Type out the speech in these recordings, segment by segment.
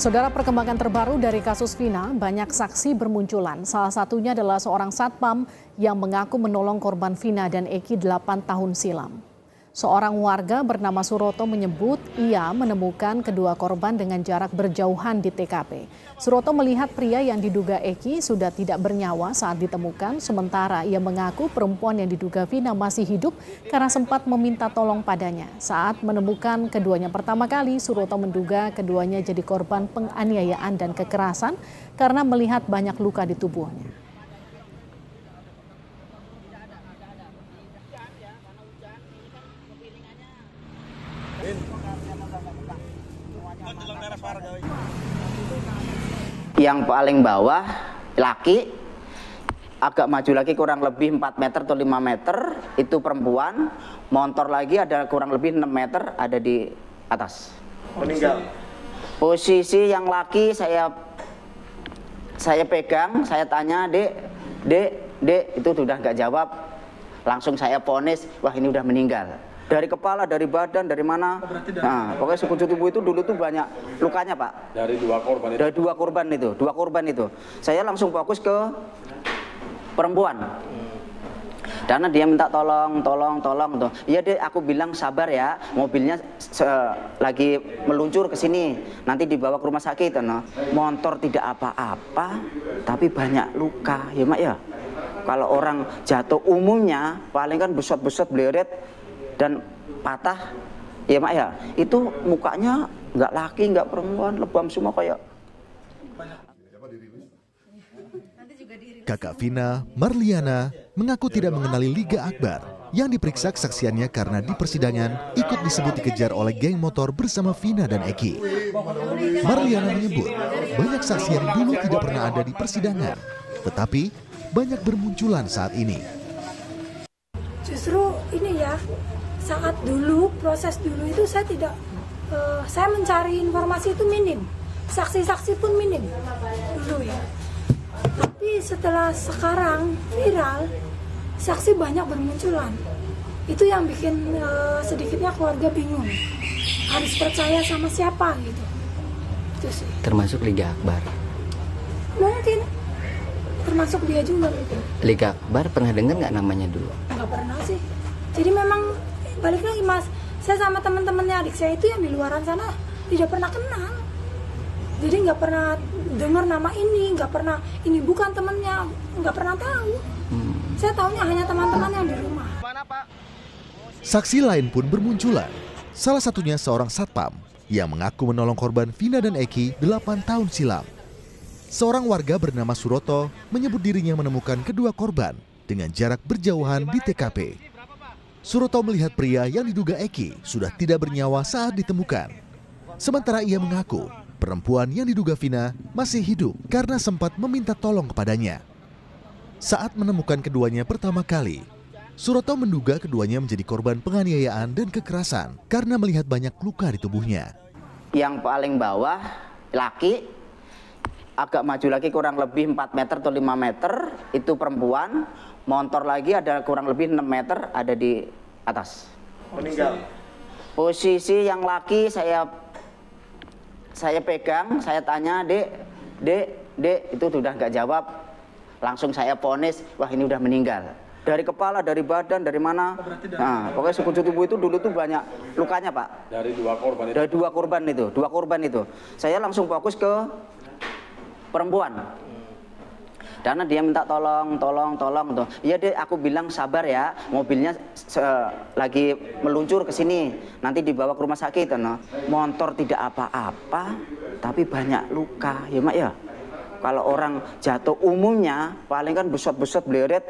Saudara perkembangan terbaru dari kasus Vina, banyak saksi bermunculan. Salah satunya adalah seorang satpam yang mengaku menolong korban Vina dan Eki 8 tahun silam. Seorang warga bernama Suroto menyebut ia menemukan kedua korban dengan jarak berjauhan di TKP. Suroto melihat pria yang diduga Eki sudah tidak bernyawa saat ditemukan, sementara ia mengaku perempuan yang diduga Vina masih hidup karena sempat meminta tolong padanya. Saat menemukan keduanya pertama kali, Suroto menduga keduanya jadi korban penganiayaan dan kekerasan karena melihat banyak luka di tubuhnya. yang paling bawah laki agak maju lagi kurang lebih 4 meter atau 5 meter itu perempuan motor lagi ada kurang lebih 6 meter ada di atas meninggal posisi yang laki saya saya pegang saya tanya dek dek dek itu sudah nggak jawab langsung saya ponis wah ini udah meninggal dari kepala, dari badan, dari mana. Nah, pokoknya sekujur tubuh itu dulu tuh banyak lukanya, Pak. Dari dua korban itu. Dari dua korban itu, dua korban itu. Saya langsung fokus ke perempuan. Karena dia minta tolong, tolong, tolong tuh. Iya deh, aku bilang sabar ya. Mobilnya lagi meluncur ke sini. Nanti dibawa ke rumah sakit, no. Motor tidak apa-apa, tapi banyak luka, ya mak ya. Kalau orang jatuh umumnya paling kan besot-besot beleret dan patah ya mak ya itu mukanya nggak laki nggak perempuan lebam semua kayak Kakak Vina, Marliana, mengaku tidak mengenali Liga Akbar yang diperiksa kesaksiannya karena di persidangan ikut disebut dikejar oleh geng motor bersama Vina dan Eki. Marliana menyebut banyak saksi yang dulu tidak pernah ada di persidangan, tetapi banyak bermunculan saat ini. Justru ini ya, saat dulu proses dulu itu saya tidak uh, saya mencari informasi itu minim saksi-saksi pun minim dulu ya tapi setelah sekarang viral saksi banyak bermunculan itu yang bikin uh, sedikitnya keluarga bingung harus percaya sama siapa gitu termasuk Liga Akbar mungkin termasuk dia juga gitu Liga Akbar pernah dengar nggak namanya dulu nggak pernah sih jadi memang balik lagi mas saya sama teman-temannya adik saya itu yang di luaran sana tidak pernah kenal jadi nggak pernah dengar nama ini nggak pernah ini bukan temennya nggak pernah tahu hmm. saya tahunya hanya teman-teman yang di rumah Mana, Pak? saksi lain pun bermunculan salah satunya seorang satpam yang mengaku menolong korban Vina dan Eki 8 tahun silam seorang warga bernama Suroto menyebut dirinya menemukan kedua korban dengan jarak berjauhan di TKP. Suroto melihat pria yang diduga Eki sudah tidak bernyawa saat ditemukan. Sementara ia mengaku perempuan yang diduga Vina masih hidup karena sempat meminta tolong kepadanya. Saat menemukan keduanya pertama kali, Suroto menduga keduanya menjadi korban penganiayaan dan kekerasan karena melihat banyak luka di tubuhnya. Yang paling bawah laki, agak maju lagi kurang lebih 4 meter atau 5 meter itu perempuan motor lagi ada kurang lebih 6 meter ada di atas meninggal posisi yang laki saya saya pegang saya tanya dek dek dek itu sudah nggak jawab langsung saya ponis wah ini udah meninggal dari kepala, dari badan, dari mana? Oh, nah, pokoknya sekujur tubuh itu dulu tuh banyak lukanya, Pak. Dari dua korban itu. Dari dua korban itu, dua korban itu. Saya langsung fokus ke perempuan karena dia minta tolong, tolong, tolong tuh. Iya deh, aku bilang sabar ya, mobilnya eh, lagi meluncur ke sini, nanti dibawa ke rumah sakit, no. Motor tidak apa-apa, tapi banyak luka, ya mak ya. Kalau orang jatuh umumnya paling kan besot-besot beleret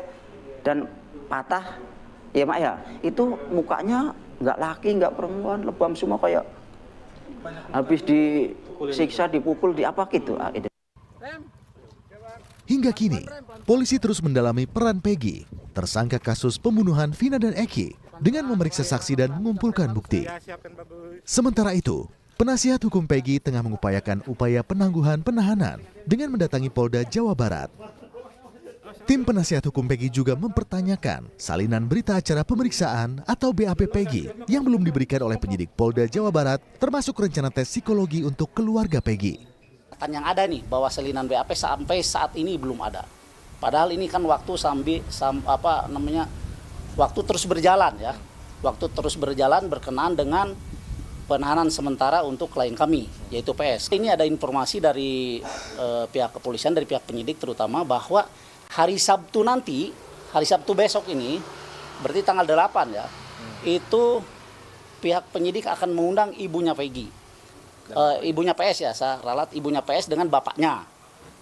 dan patah, ya mak ya. Itu mukanya nggak laki, nggak perempuan, lebam semua kayak habis disiksa, dipukul, di apa gitu. gitu. Hingga kini, polisi terus mendalami peran Peggy, tersangka kasus pembunuhan Vina dan Eki, dengan memeriksa saksi dan mengumpulkan bukti. Sementara itu, penasihat hukum Peggy tengah mengupayakan upaya penangguhan penahanan dengan mendatangi Polda Jawa Barat. Tim penasihat hukum Peggy juga mempertanyakan salinan berita acara pemeriksaan atau BAP Peggy yang belum diberikan oleh penyidik Polda Jawa Barat termasuk rencana tes psikologi untuk keluarga Peggy kebijakan yang ada nih bahwa selinan BAP sampai saat ini belum ada. Padahal ini kan waktu sambil sam, apa namanya waktu terus berjalan ya. Waktu terus berjalan berkenaan dengan penahanan sementara untuk klien kami yaitu PS. Ini ada informasi dari eh, pihak kepolisian dari pihak penyidik terutama bahwa hari Sabtu nanti, hari Sabtu besok ini berarti tanggal 8 ya. Hmm. Itu pihak penyidik akan mengundang ibunya Peggy uh, ibunya PS ya, saya ralat ibunya PS dengan bapaknya.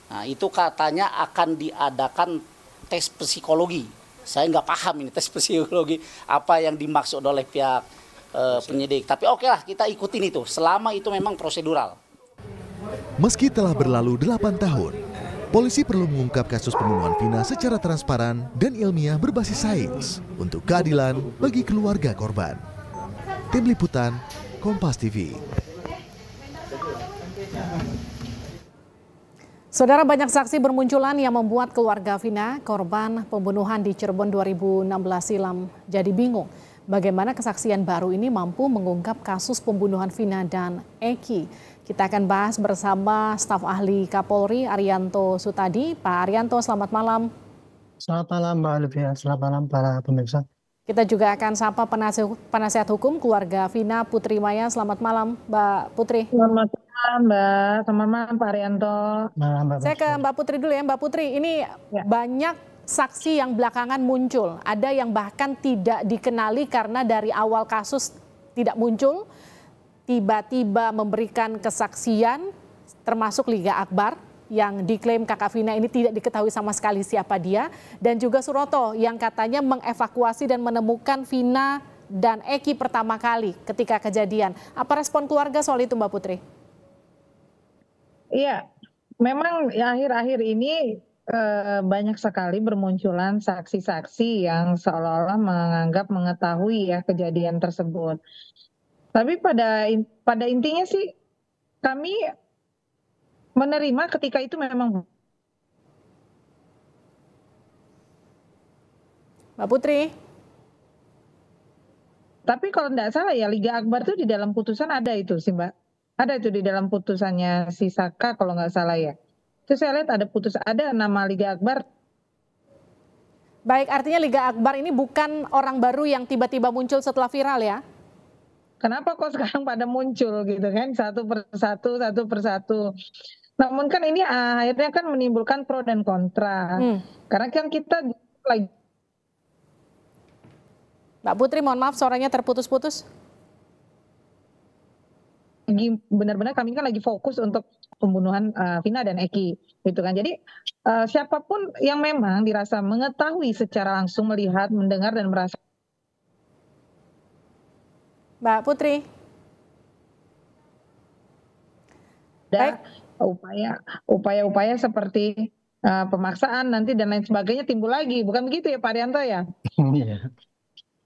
Nah, itu katanya akan diadakan tes psikologi. Saya nggak paham ini tes psikologi apa yang dimaksud oleh pihak uh, penyidik. Tapi oke okay lah kita ikutin itu selama itu memang prosedural. Meski telah berlalu 8 tahun, polisi perlu mengungkap kasus pembunuhan Vina secara transparan dan ilmiah berbasis sains untuk keadilan bagi keluarga korban. Tim Liputan, Kompas TV. Saudara banyak saksi bermunculan yang membuat keluarga Vina, korban pembunuhan di Cirebon 2016 silam, jadi bingung bagaimana kesaksian baru ini mampu mengungkap kasus pembunuhan Vina dan Eki. Kita akan bahas bersama staf ahli Kapolri Arianto Sutadi. Pak Arianto, selamat malam. Selamat malam Mbak Olivia, selamat malam para pemirsa. Kita juga akan sapa penasihat, hukum keluarga Vina Putri Maya. Selamat malam Mbak Putri. Selamat malam Mbak, selamat malam Pak Arianto. Malam Mbak. Saya ke Mbak Putri dulu ya Mbak Putri. Ini ya. banyak saksi yang belakangan muncul, ada yang bahkan tidak dikenali karena dari awal kasus tidak muncul, tiba-tiba memberikan kesaksian, termasuk Liga Akbar yang diklaim Kakak Vina ini tidak diketahui sama sekali siapa dia, dan juga Suroto yang katanya mengevakuasi dan menemukan Vina dan Eki pertama kali ketika kejadian. Apa respon keluarga soal itu Mbak Putri? iya memang ya akhir akhir ini eh, banyak sekali bermunculan saksi saksi yang seolah olah menganggap mengetahui ya kejadian tersebut tapi pada pada intinya sih kami menerima ketika itu memang Mbak Putri tapi kalau tidak salah ya Liga Akbar itu di dalam putusan ada itu sih Mbak ada itu di dalam putusannya si Saka kalau nggak salah ya. Itu saya lihat ada putus ada nama Liga Akbar. Baik, artinya Liga Akbar ini bukan orang baru yang tiba-tiba muncul setelah viral ya? Kenapa kok sekarang pada muncul gitu kan satu persatu satu persatu. Namun kan ini akhirnya kan menimbulkan pro dan kontra. Hmm. Karena kan kita lagi Mbak Putri, mohon maaf suaranya terputus-putus lagi benar-benar kami kan lagi fokus untuk pembunuhan uh, Vina dan Eki gitu kan. Jadi uh, siapapun yang memang dirasa mengetahui secara langsung melihat, mendengar dan merasa Mbak Putri. Ada upaya upaya-upaya seperti uh, pemaksaan nanti dan lain sebagainya timbul lagi. Bukan begitu ya Pak Rianto ya? Iya.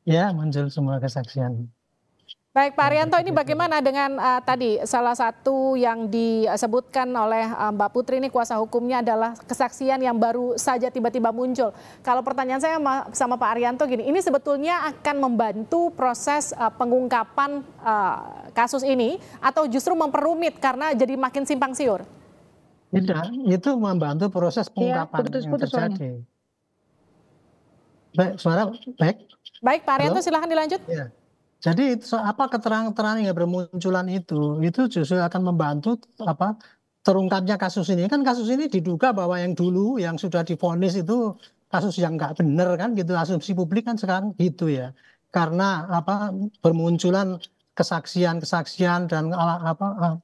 ya, muncul semua kesaksian. Baik Pak Arianto, ini bagaimana dengan uh, tadi salah satu yang disebutkan oleh uh, Mbak Putri ini kuasa hukumnya adalah kesaksian yang baru saja tiba-tiba muncul. Kalau pertanyaan saya sama, sama Pak Arianto gini, ini sebetulnya akan membantu proses uh, pengungkapan uh, kasus ini atau justru memperumit karena jadi makin simpang siur? Tidak, itu membantu proses iya, pengungkapan ya, putus, putus, yang terjadi. Baik, suara baik. Baik, Pak Arianto Halo? silahkan dilanjut. Ya. Jadi apa keterangan-keterangan yang bermunculan itu itu justru akan membantu apa terungkapnya kasus ini kan kasus ini diduga bahwa yang dulu yang sudah difonis itu kasus yang nggak benar kan gitu asumsi publik kan sekarang gitu ya karena apa bermunculan kesaksian-kesaksian dan apa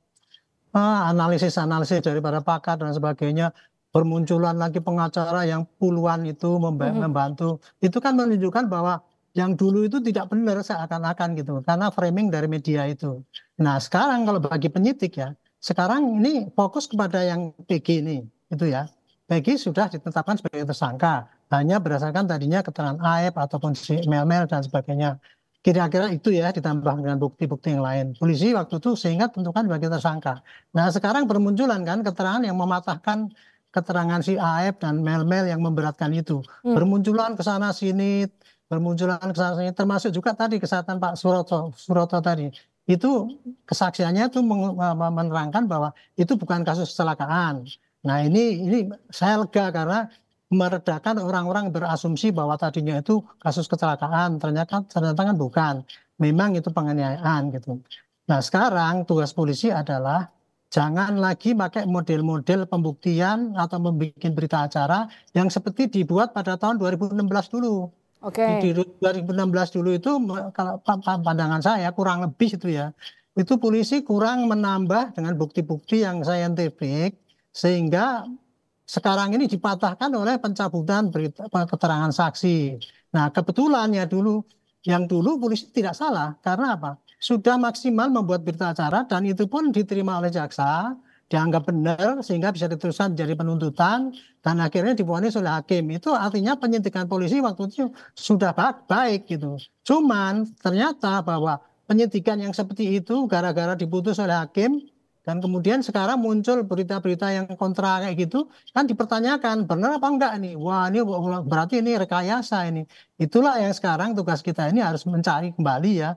analisis-analisis dari para pakar dan sebagainya bermunculan lagi pengacara yang puluhan itu mm-hmm. membantu hmm. itu kan menunjukkan bahwa yang dulu itu tidak benar seakan-akan gitu karena framing dari media itu. Nah sekarang kalau bagi penyidik ya sekarang ini fokus kepada yang PG ini itu ya. PG sudah ditetapkan sebagai tersangka hanya berdasarkan tadinya keterangan AF ataupun si mel-mel dan sebagainya. Kira-kira itu ya ditambah dengan bukti-bukti yang lain. Polisi waktu itu sehingga tentukan sebagai tersangka. Nah sekarang bermunculan kan keterangan yang mematahkan keterangan si AF dan mel-mel yang memberatkan itu. Hmm. Bermunculan ke sana sini bermunculan kesalahan termasuk juga tadi kesehatan Pak Suroto Suroto tadi itu kesaksiannya itu menerangkan bahwa itu bukan kasus kecelakaan. Nah ini ini saya lega karena meredakan orang-orang berasumsi bahwa tadinya itu kasus kecelakaan ternyata ternyata kan bukan memang itu penganiayaan gitu. Nah sekarang tugas polisi adalah jangan lagi pakai model-model pembuktian atau membuat berita acara yang seperti dibuat pada tahun 2016 dulu. Oke. Okay. Di 2016 dulu itu kalau pandangan saya kurang lebih itu ya. Itu polisi kurang menambah dengan bukti-bukti yang saintifik sehingga sekarang ini dipatahkan oleh pencabutan berita, keterangan saksi. Nah, kebetulan ya dulu yang dulu polisi tidak salah karena apa? Sudah maksimal membuat berita acara dan itu pun diterima oleh jaksa dianggap benar sehingga bisa diteruskan jadi penuntutan dan akhirnya diponis oleh hakim itu artinya penyidikan polisi waktu itu sudah baik gitu cuman ternyata bahwa penyidikan yang seperti itu gara-gara diputus oleh hakim dan kemudian sekarang muncul berita-berita yang kontra kayak gitu kan dipertanyakan benar apa enggak nih wah ini berarti ini rekayasa ini itulah yang sekarang tugas kita ini harus mencari kembali ya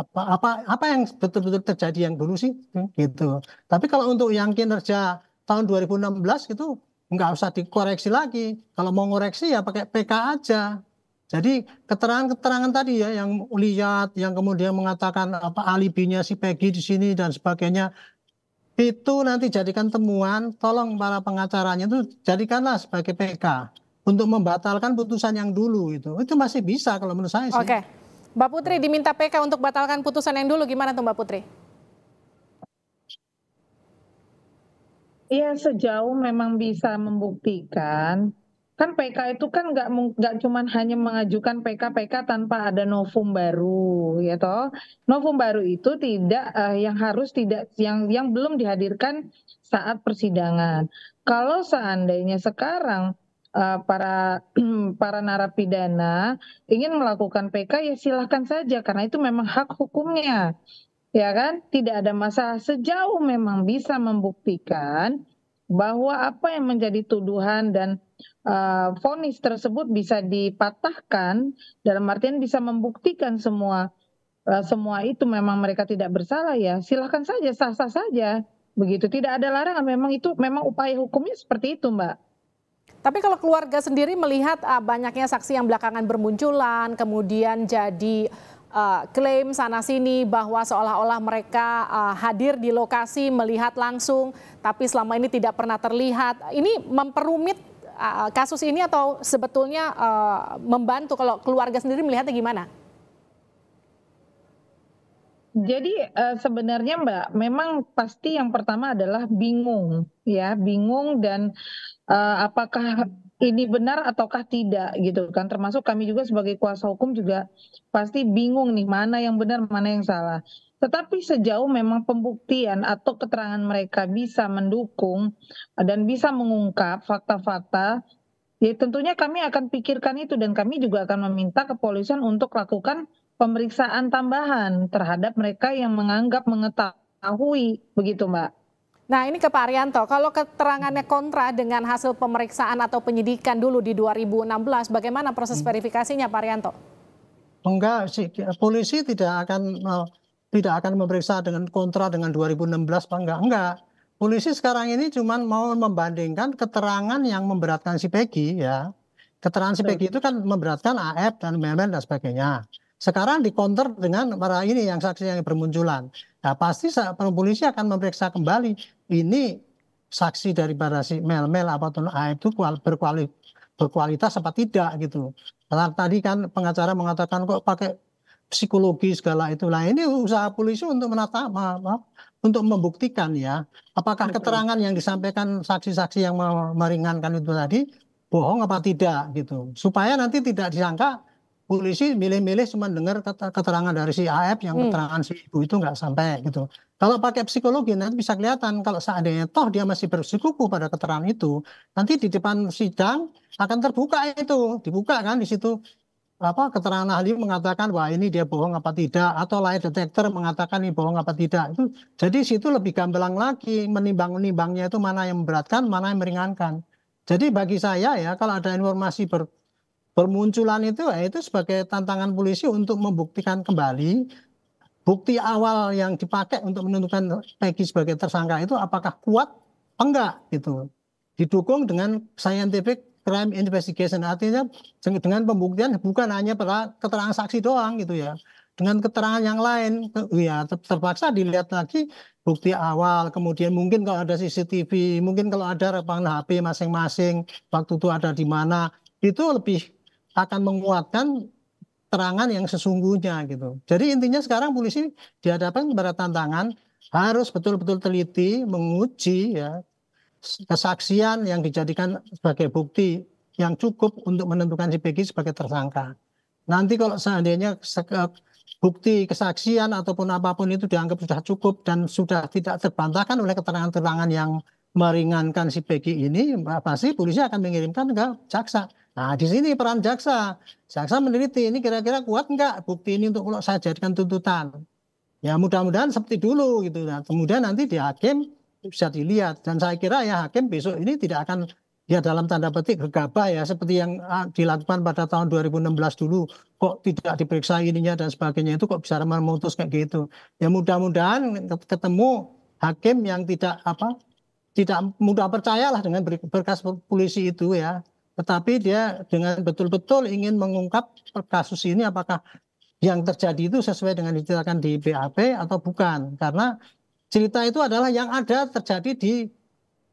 apa apa apa yang betul-betul terjadi yang dulu sih gitu. Tapi kalau untuk yang kinerja tahun 2016 itu nggak usah dikoreksi lagi. Kalau mau ngoreksi ya pakai PK aja. Jadi keterangan-keterangan tadi ya yang lihat, yang kemudian mengatakan apa alibinya si Peggy di sini dan sebagainya itu nanti jadikan temuan. Tolong para pengacaranya itu jadikanlah sebagai PK untuk membatalkan putusan yang dulu itu. Itu masih bisa kalau menurut saya sih. Okay. Mbak Putri diminta PK untuk batalkan putusan yang dulu, gimana tuh Mbak Putri? Iya sejauh memang bisa membuktikan kan PK itu kan nggak nggak cuman hanya mengajukan PK PK tanpa ada novum baru ya toh novum baru itu tidak uh, yang harus tidak yang yang belum dihadirkan saat persidangan kalau seandainya sekarang Eh, para para narapidana ingin melakukan PK ya silahkan saja karena itu memang hak hukumnya ya kan tidak ada masalah sejauh memang bisa membuktikan bahwa apa yang menjadi tuduhan dan eh, vonis uh, tersebut bisa dipatahkan dalam artian bisa membuktikan semua uh, semua itu memang mereka tidak bersalah ya silahkan saja sah sah saja begitu tidak ada larangan memang itu memang upaya hukumnya seperti itu mbak tapi kalau keluarga sendiri melihat uh, banyaknya saksi yang belakangan bermunculan, kemudian jadi uh, klaim sana sini bahwa seolah-olah mereka uh, hadir di lokasi melihat langsung, tapi selama ini tidak pernah terlihat. Ini memperumit uh, kasus ini atau sebetulnya uh, membantu kalau keluarga sendiri melihatnya gimana? Jadi uh, sebenarnya Mbak, memang pasti yang pertama adalah bingung, ya bingung dan uh, apakah ini benar ataukah tidak gitu kan. Termasuk kami juga sebagai kuasa hukum juga pasti bingung nih mana yang benar mana yang salah. Tetapi sejauh memang pembuktian atau keterangan mereka bisa mendukung dan bisa mengungkap fakta-fakta, ya tentunya kami akan pikirkan itu dan kami juga akan meminta kepolisian untuk lakukan pemeriksaan tambahan terhadap mereka yang menganggap mengetahui begitu Mbak. Nah ini ke Pak Arianto, kalau keterangannya kontra dengan hasil pemeriksaan atau penyidikan dulu di 2016, bagaimana proses hmm. verifikasinya Pak Arianto? Enggak sih, polisi tidak akan eh, tidak akan memeriksa dengan kontra dengan 2016 Pak, enggak, enggak. Polisi sekarang ini cuma mau membandingkan keterangan yang memberatkan si Pegi ya. Keterangan si Pegi itu kan memberatkan AF dan Memen dan sebagainya. Sekarang dikonter dengan para ini yang saksi yang bermunculan. Nah pasti polisi akan memeriksa kembali ini saksi daripada si Mel-Mel apa Tun Aib itu berkuali, berkualitas apa tidak gitu. Karena tadi kan pengacara mengatakan kok pakai psikologi segala itu. Nah ini usaha polisi untuk menata maaf, untuk membuktikan ya apakah Betul. keterangan yang disampaikan saksi-saksi yang meringankan itu tadi bohong apa tidak gitu supaya nanti tidak disangka polisi milih-milih cuma dengar kata keterangan dari si AF yang hmm. keterangan si ibu itu nggak sampai gitu. Kalau pakai psikologi nanti bisa kelihatan kalau seandainya toh dia masih bersikuku pada keterangan itu, nanti di depan sidang akan terbuka itu, dibuka kan di situ apa keterangan ahli mengatakan bahwa ini dia bohong apa tidak atau lie detektor mengatakan ini bohong apa tidak itu jadi situ lebih gamblang lagi menimbang-nimbangnya itu mana yang memberatkan mana yang meringankan jadi bagi saya ya kalau ada informasi ber, Permunculan itu ya, itu sebagai tantangan polisi untuk membuktikan kembali bukti awal yang dipakai untuk menentukan Peggy sebagai tersangka itu apakah kuat enggak gitu didukung dengan scientific crime investigation artinya dengan pembuktian bukan hanya pada keterangan saksi doang gitu ya dengan keterangan yang lain ya terpaksa dilihat lagi bukti awal kemudian mungkin kalau ada CCTV mungkin kalau ada rekaman HP masing-masing waktu itu ada di mana itu lebih akan menguatkan terangan yang sesungguhnya gitu. Jadi intinya sekarang polisi dihadapkan kepada tantangan harus betul-betul teliti menguji ya kesaksian yang dijadikan sebagai bukti yang cukup untuk menentukan si Peggy sebagai tersangka. Nanti kalau seandainya eh, bukti kesaksian ataupun apapun itu dianggap sudah cukup dan sudah tidak terbantahkan oleh keterangan-keterangan yang meringankan si Peggy ini, pasti polisi akan mengirimkan ke jaksa Nah, di sini peran jaksa. Jaksa meneliti ini kira-kira kuat enggak bukti ini untuk kalau saya jadikan tuntutan. Ya mudah-mudahan seperti dulu gitu. Nah, kemudian nanti di hakim bisa dilihat. Dan saya kira ya hakim besok ini tidak akan ya dalam tanda petik gegabah ya seperti yang ah, dilakukan pada tahun 2016 dulu kok tidak diperiksa ininya dan sebagainya itu kok bisa memutus kayak gitu ya mudah-mudahan ketemu hakim yang tidak apa tidak mudah percayalah dengan berkas polisi itu ya tetapi dia dengan betul-betul ingin mengungkap kasus ini apakah yang terjadi itu sesuai dengan diceritakan di BAP atau bukan. Karena cerita itu adalah yang ada terjadi di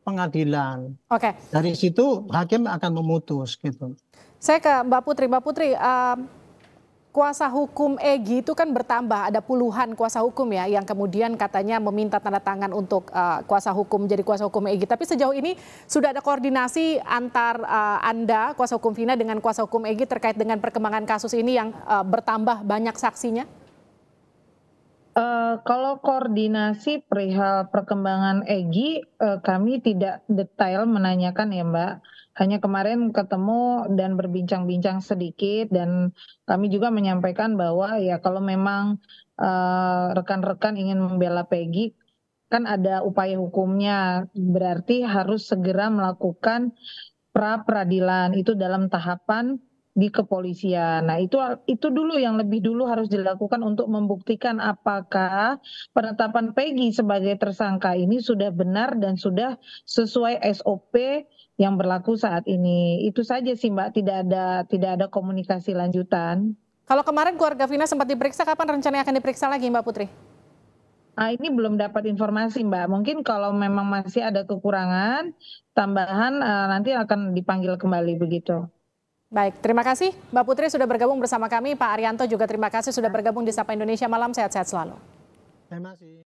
pengadilan. Oke. Okay. Dari situ hakim akan memutus gitu. Saya ke Mbak Putri. Mbak Putri, uh, kuasa hukum Egi itu kan bertambah, ada puluhan kuasa hukum ya yang kemudian katanya meminta tanda tangan untuk uh, kuasa hukum jadi kuasa hukum Egi. Tapi sejauh ini sudah ada koordinasi antar uh, Anda kuasa hukum Vina dengan kuasa hukum Egi terkait dengan perkembangan kasus ini yang uh, bertambah banyak saksinya? Uh, kalau koordinasi perihal perkembangan Egi, uh, kami tidak detail menanyakan ya Mbak hanya kemarin ketemu dan berbincang-bincang sedikit dan kami juga menyampaikan bahwa ya kalau memang eh, rekan-rekan uh, ingin membela Peggy kan ada upaya hukumnya berarti harus segera melakukan pra peradilan itu dalam tahapan di kepolisian. Nah, itu itu dulu yang lebih dulu harus dilakukan untuk membuktikan apakah penetapan Peggy sebagai tersangka ini sudah benar dan sudah sesuai SOP yang berlaku saat ini. Itu saja sih Mbak, tidak ada tidak ada komunikasi lanjutan. Kalau kemarin keluarga Vina sempat diperiksa, kapan rencananya akan diperiksa lagi Mbak Putri? Ah, ini belum dapat informasi Mbak. Mungkin kalau memang masih ada kekurangan, tambahan eh, nanti akan dipanggil kembali begitu. Baik, terima kasih Mbak Putri sudah bergabung bersama kami. Pak Arianto juga terima kasih sudah bergabung di Sapa Indonesia Malam. Sehat-sehat selalu. Terima kasih.